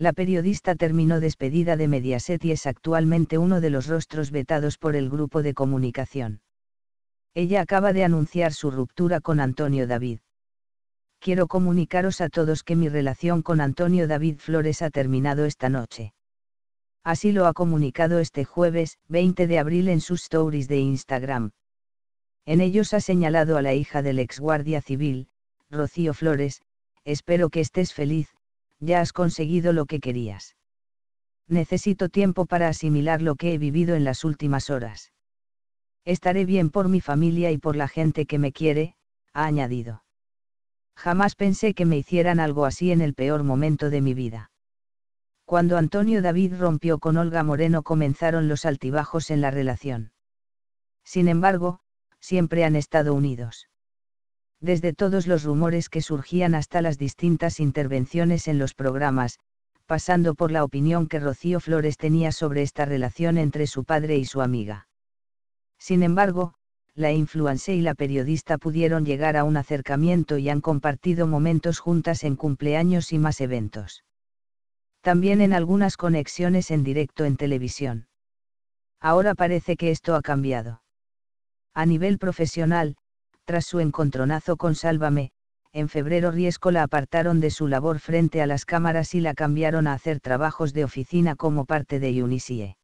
La periodista terminó despedida de Mediaset y es actualmente uno de los rostros vetados por el grupo de comunicación. Ella acaba de anunciar su ruptura con Antonio David. Quiero comunicaros a todos que mi relación con Antonio David Flores ha terminado esta noche. Así lo ha comunicado este jueves, 20 de abril, en sus stories de Instagram. En ellos ha señalado a la hija del ex guardia civil, Rocío Flores, espero que estés feliz, ya has conseguido lo que querías. Necesito tiempo para asimilar lo que he vivido en las últimas horas. Estaré bien por mi familia y por la gente que me quiere, ha añadido. Jamás pensé que me hicieran algo así en el peor momento de mi vida. Cuando Antonio David rompió con Olga Moreno comenzaron los altibajos en la relación. Sin embargo, siempre han estado unidos. Desde todos los rumores que surgían hasta las distintas intervenciones en los programas, pasando por la opinión que Rocío Flores tenía sobre esta relación entre su padre y su amiga. Sin embargo, la influencer y la periodista pudieron llegar a un acercamiento y han compartido momentos juntas en cumpleaños y más eventos. También en algunas conexiones en directo en televisión. Ahora parece que esto ha cambiado. A nivel profesional, tras su encontronazo con Sálvame, en febrero Riesco la apartaron de su labor frente a las cámaras y la cambiaron a hacer trabajos de oficina como parte de Unisie.